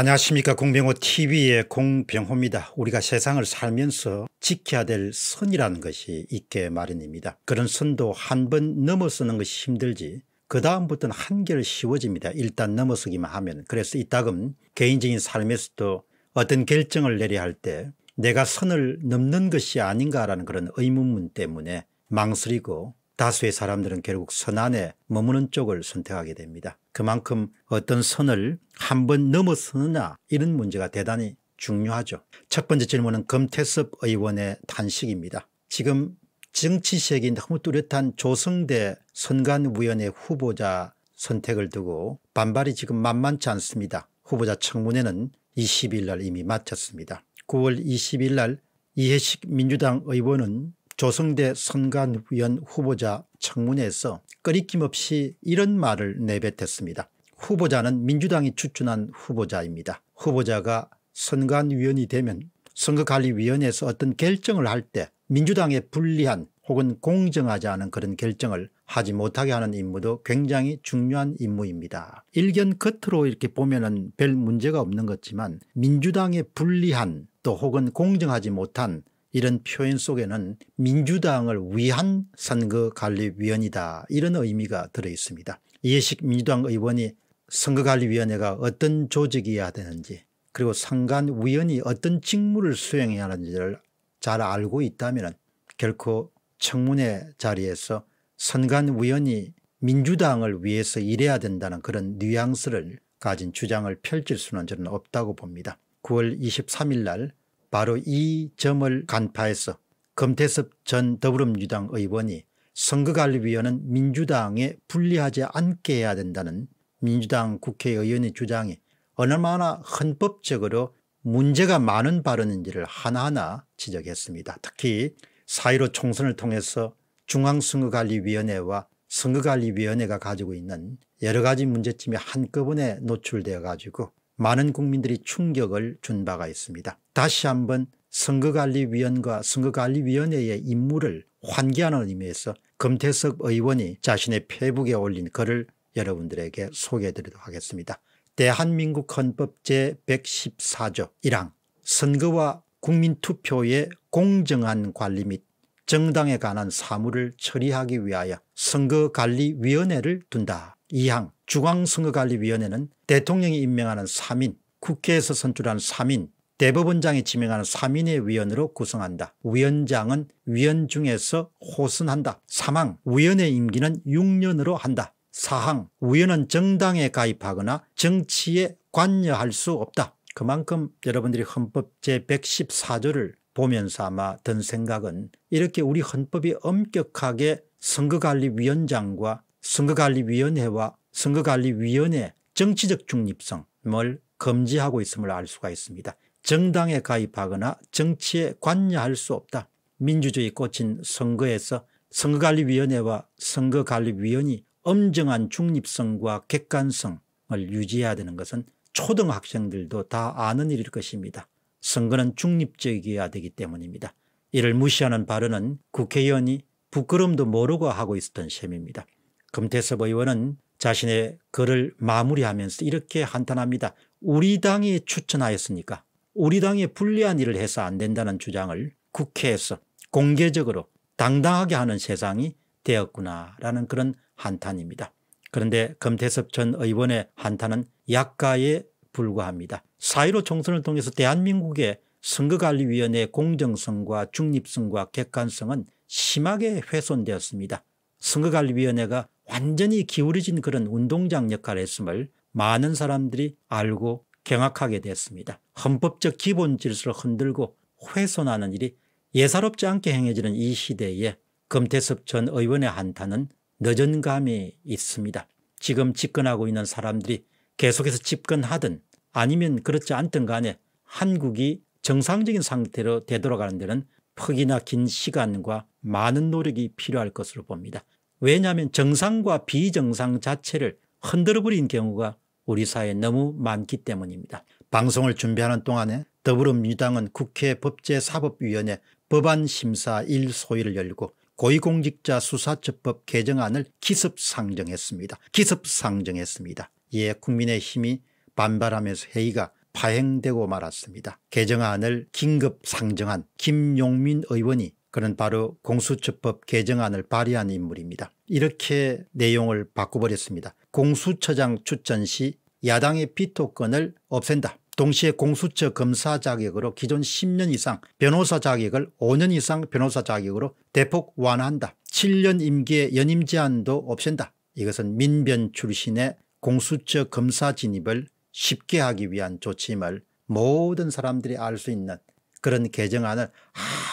안녕하십니까 공병호 tv의 공병호입니다. 우리가 세상을 살면서 지켜야 될 선이라는 것이 있게 마련입니다. 그런 선도 한 번 넘어서는 것이 힘들지 그 다음부터는 한결 쉬워집니다. 일단 넘어서기만 하면 그래서 이따금 개인적인 삶에서도 어떤 결정을 내려야 할 때 내가 선을 넘는 것이 아닌가라는 그런 의문문 때문에 망설이고 다수의 사람들은 결국 선 안에 머무는 쪽을 선택하게 됩니다. 그만큼 어떤 선을 한 번 넘어서느냐 이런 문제가 대단히 중요하죠. 첫 번째 질문은 금태섭 의원의 탄식입니다. 지금 정치색이 너무 뚜렷한 조성대 선관위원회 후보자 선택을 두고 반발이 지금 만만치 않습니다. 후보자 청문회는 20일 날 이미 마쳤습니다. 9월 20일 날 이해식 민주당 의원은 조성대 선관위원 후보자 청문회에서 끊리낌없이 이런 말을 내뱉었습니다. 후보자는 민주당이 추천한 후보자입니다. 후보자가 선관위원이 되면 선거관리위원회에서 어떤 결정을 할 때 민주당에 불리한 혹은 공정하지 않은 그런 결정을 하지 못하게 하는 임무도 굉장히 중요한 임무입니다. 일견 겉으로 이렇게 보면 은별 문제가 없는 것지만 민주당에 불리한 또 혹은 공정하지 못한 이런 표현 속에는 민주당을 위한 선거관리위원이다 이런 의미가 들어 있습니다. 예식 민주당 의원이 선거관리위원회가 어떤 조직이어야 되는지 그리고 상관위원이 어떤 직무를 수행해야 하는지를 잘 알고 있다면 결코 청문회 자리에서 선관위원이 민주당을 위해서 일해야 된다는 그런 뉘앙스를 가진 주장을 펼칠 수는 저는 없다고 봅니다. 9월 23일 날 바로 이 점을 간파해서 금태섭 전 더불어민주당 의원이 선거관리위원은 민주당에 불리하지 않게 해야 된다는 민주당 국회의원의 주장이 얼마나 헌법적으로 문제가 많은 발언인지를 하나하나 지적했습니다. 특히 사1로 총선을 통해서 중앙선거관리위원회와 선거관리위원회가 가지고 있는 여러 가지 문제점이 한꺼번에 노출되어 가지고 많은 국민들이 충격을 준 바가 있습니다. 다시 한번 선거관리위원과 선거관리위원회의 임무를 환기하는 의미에서 금태섭 의원이 자신의 페북에 올린 글을 여러분들에게 소개해드리도록 하겠습니다. 대한민국 헌법 제114조 1항 선거와 국민투표의 공정한 관리 및 정당에 관한 사무를 처리하기 위하여 선거관리위원회를 둔다. 2항 중앙선거관리위원회는 대통령이 임명하는 3인 국회에서 선출한 3인 대법원장이 지명하는 3인의 위원으로 구성한다. 위원장은 위원 중에서 호선한다. 사망 위원의 임기는 6년으로 한다. 사항 위원은 정당에 가입하거나 정치에 관여할 수 없다. 그만큼 여러분들이 헌법 제114조를 보면서 아마 든 생각은 이렇게 우리 헌법이 엄격하게 선거관리위원장과 선거관리위원회와 선거관리위원회 정치적 중립성을 금지하고 있음을 알 수가 있습니다. 정당에 가입하거나 정치에 관여할 수 없다. 민주주의 꽃인 선거에서 선거관리위원회와 선거관리위원이 엄정한 중립성과 객관성을 유지해야 되는 것은 초등학생들도 다 아는 일일 것입니다. 선거는 중립적이어야 되기 때문입니다. 이를 무시하는 발언은 국회의원이 부끄럼도 모르고 하고 있었던 셈입니다. 금태섭 의원은 자신의 글을 마무리하면서 이렇게 한탄합니다. 우리 당이 추천하였으니까 우리 당이 불리한 일을 해서 안 된다는 주장을 국회에서 공개적으로 당당하게 하는 세상이 되었구나라는 그런 한탄입니다. 그런데 금태섭 전 의원의 한탄은 약가에 불과합니다. 사1로 총선을 통해서 대한민국의 선거관리위원회의 공정성과 중립성과 객관성은 심하게 훼손되었습니다. 선거관리위원회가 완전히 기울어진 그런 운동장 역할을 했음을 많은 사람들이 알고 경악하게 됐습니다. 헌법적 기본 질서를 흔들고 훼손하는 일이 예사롭지 않게 행해지는 이 시대에 금태섭 전 의원의 한탄은 늦은 감이 있습니다. 지금 집권하고 있는 사람들이 계속해서 집권하든 아니면 그렇지 않든 간에 한국이 정상적인 상태로 되돌아가는 데는 퍽이나 긴 시간과 많은 노력이 필요할 것으로 봅니다. 왜냐하면 정상과 비정상 자체를 흔들어버린 경우가 우리 사회에 너무 많기 때문입니다. 방송을 준비하는 동안에 더불어민주당은 국회 법제사법위원회 법안심사 1소위를 열고 고위공직자 수사처법 개정안을 기습상정했습니다. 기습상정했습니다. 이에 예, 국민의힘이 반발하면서 회의가 파행되고 말았습니다. 개정안을 긴급 상정한 김용민 의원이 그는 바로 공수처법 개정안을 발의한 인물입니다. 이렇게 내용을 바꿔버렸습니다. 공수처장 추천 시 야당의 비토권을 없앤다. 동시에 공수처 검사 자격으로 기존 10년 이상 변호사 자격을 5년 이상 변호사 자격으로 대폭 완화한다. 7년 임기의 연임 제한도 없앤다. 이것은 민변 출신의 공수처 검사 진입을 쉽게 하기 위한 조치임을 모든 사람들이 알 수 있는 그런 개정안을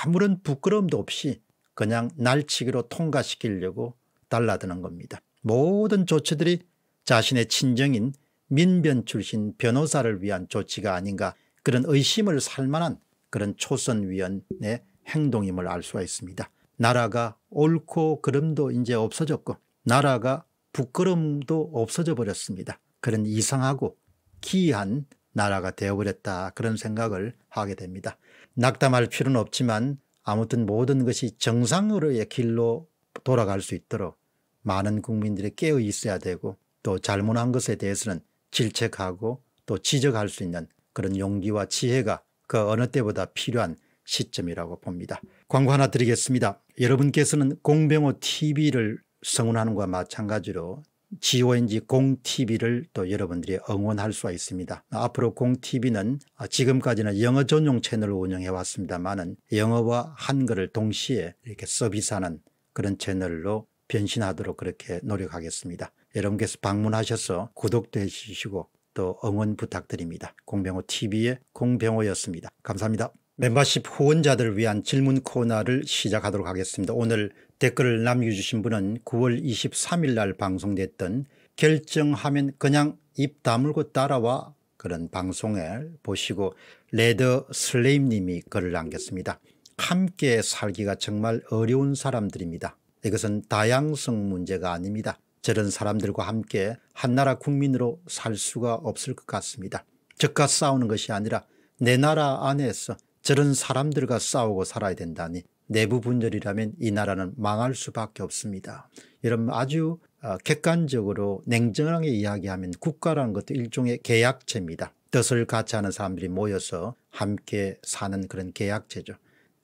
아무런 부끄럼도 없이 그냥 날치기로 통과시키려고 달라드는 겁니다. 모든 조치들이 자신의 친정인 민변 출신 변호사를 위한 조치가 아닌가 그런 의심을 살만한 그런 초선위원의 행동임을 알 수가 있습니다. 나라가 옳고 그름도 이제 없어졌고 나라가 부끄럼도 없어져 버렸습니다. 그런 이상하고 기이한 나라가 되어버렸다 그런 생각을 하게 됩니다. 낙담할 필요는 없지만 아무튼 모든 것이 정상으로의 길로 돌아갈 수 있도록 많은 국민들이 깨어 있어야 되고 또 잘못한 것에 대해서는 질책하고 또 지적할 수 있는 그런 용기와 지혜가 그 어느 때보다 필요한 시점이라고 봅니다. 광고 하나 드리겠습니다. 여러분께서는 공병호 TV를 성원하는 것과 마찬가지로 GONG 공TV를 또 여러분들이 응원할 수가 있습니다. 앞으로 공TV는 지금까지는 영어 전용 채널을 운영해 왔습니다만은 영어와 한글을 동시에 이렇게 서비스하는 그런 채널로 변신하도록 그렇게 노력하겠습니다. 여러분께서 방문하셔서 구독도 해주시고 또 응원 부탁드립니다. 공병호 TV의 공병호였습니다. 감사합니다. 멤버십 후원자들을 위한 질문 코너를 시작하도록 하겠습니다. 오늘 댓글을 남겨주신 분은 9월 23일 날 방송됐던 결정하면 그냥 입 다물고 따라와 그런 방송을 보시고 레더 슬레임님이 글을 남겼습니다. 함께 살기가 정말 어려운 사람들입니다. 이것은 다양성 문제가 아닙니다. 저런 사람들과 함께 한나라 국민으로 살 수가 없을 것 같습니다. 적과 싸우는 것이 아니라 내 나라 안에서 저런 사람들과 싸우고 살아야 된다니 내부 분열이라면 이 나라는 망할 수밖에 없습니다. 여러분 아주 어, 객관적으로 냉정하게 이야기하면 국가라는 것도 일종의 계약체입니다. 뜻을 같이 하는 사람들이 모여서 함께 사는 그런 계약체죠.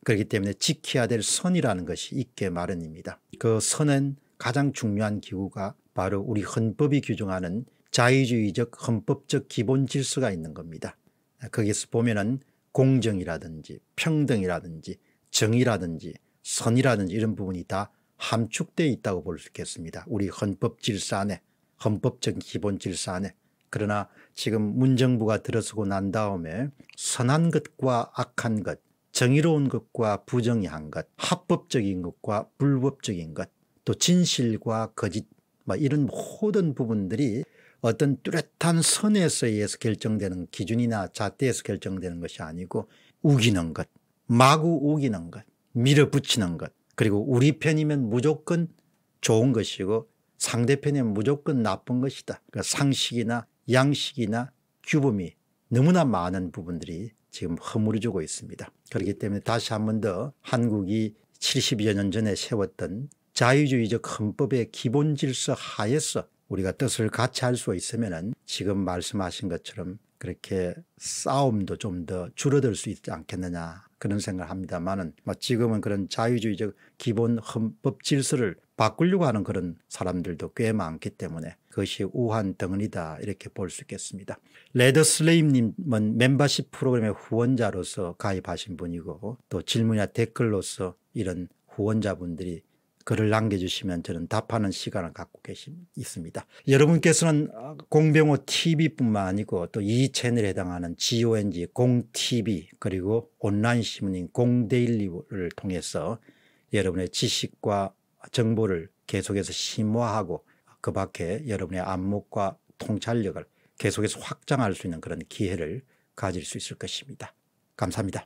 그렇기 때문에 지켜야 될 선이라는 것이 있게 마련입니다. 그 선은 가장 중요한 기구가 바로 우리 헌법이 규정하는 자유주의적 헌법적 기본 질서가 있는 겁니다. 아, 거기서 보면은 공정이라든지 평등이라든지 정의라든지 선이라든지 이런 부분이 다 함축되어 있다고 볼 수 있겠습니다. 우리 헌법 질서 안에 헌법적 기본 질서 안에 그러나 지금 문정부가 들어서고 난 다음에 선한 것과 악한 것 정의로운 것과 부정의한 것 합법적인 것과 불법적인 것또 진실과 거짓 뭐 이런 모든 부분들이 어떤 뚜렷한 선에서 의해서 결정되는 기준이나 잣대에서 결정되는 것이 아니고 우기는 것 마구 우기는 것 밀어붙이는 것 그리고 우리 편이면 무조건 좋은 것이고 상대편이면 무조건 나쁜 것이다 그러니까 상식이나 양식이나 규범이 너무나 많은 부분들이 지금 허물어지고 있습니다 그렇기 때문에 다시 한 번 더 한국이 70여 년 전에 세웠던 자유주의적 헌법의 기본 질서 하에서 우리가 뜻을 같이 할 수 있으면은 지금 말씀하신 것처럼 그렇게 싸움도 좀 더 줄어들 수 있지 않겠느냐 그런 생각을 합니다만은 뭐 지금은 그런 자유주의적 기본 헌법 질서를 바꾸려고 하는 그런 사람들도 꽤 많기 때문에 그것이 우한 덩어리다 이렇게 볼 수 있겠습니다. 레더슬레임님은 멤버십 프로그램의 후원자로서 가입하신 분이고 또 질문이나 댓글로서 이런 후원자분들이 글을 남겨주시면 저는 답하는 시간을 갖고 계십, 있습니다. 여러분께서는 공병호 TV뿐만 아니고 또 이 채널에 해당하는 GONG 공TV 그리고 온라인 신문인 공데일리를 통해서 여러분의 지식과 정보를 계속해서 심화하고 그 밖에 여러분의 안목과 통찰력을 계속해서 확장할 수 있는 그런 기회를 가질 수 있을 것입니다. 감사합니다.